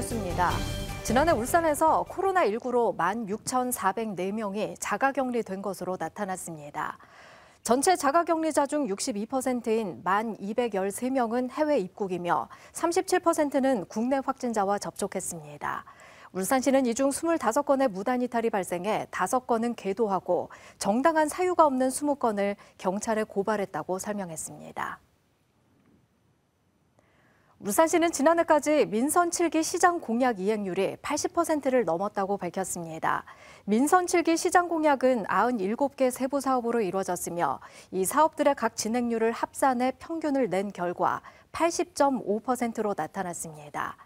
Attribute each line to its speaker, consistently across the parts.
Speaker 1: 뉴스입니다. 지난해 울산에서 코로나19로 16,404명이 자가격리된 것으로 나타났습니다. 전체 자가격리자 중 62%인 1,213명은 해외 입국이며 37%는 국내 확진자와 접촉했습니다. 울산시는 이 중 25건의 무단 이탈이 발생해 5건은 계도하고 정당한 사유가 없는 20건을 경찰에 고발했다고 설명했습니다. 울산시는 지난해까지 민선 7기 시장 공약 이행률이 80%를 넘었다고 밝혔습니다. 민선 7기 시장 공약은 97개 세부 사업으로 이루어졌으며 이 사업들의 각 진행률을 합산해 평균을 낸 결과 80.5%로 나타났습니다.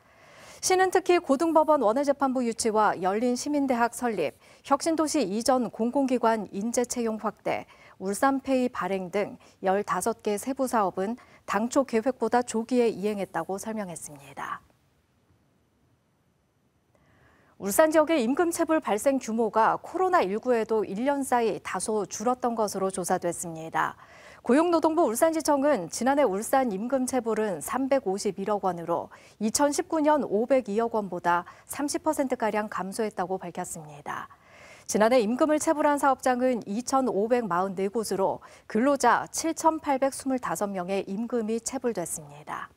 Speaker 1: 시는 특히 고등법원 원외재판부 유치와 열린 시민대학 설립, 혁신도시 이전 공공기관 인재 채용 확대, 울산페이 발행 등 15개 세부 사업은 당초 계획보다 조기에 이행했다고 설명했습니다. 울산 지역의 임금체불 발생 규모가 코로나19에도 1년 사이 다소 줄었던 것으로 조사됐습니다. 고용노동부 울산지청은 지난해 울산 임금체불은 351억 원으로 2019년 502억 원보다 30%가량 감소했다고 밝혔습니다. 지난해 임금을 체불한 사업장은 2,544곳으로 근로자 7,825명의 임금이 체불됐습니다.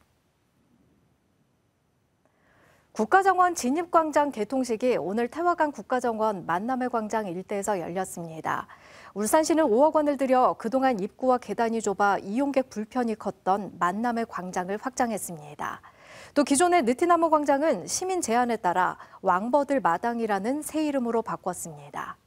Speaker 1: 국가정원 진입광장 개통식이 오늘 태화강 국가정원 만남의 광장 일대에서 열렸습니다. 울산시는 5억 원을 들여 그동안 입구와 계단이 좁아 이용객 불편이 컸던 만남의 광장을 확장했습니다. 또 기존의 느티나무 광장은 시민 제안에 따라 왕버들 마당이라는 새 이름으로 바꿨습니다.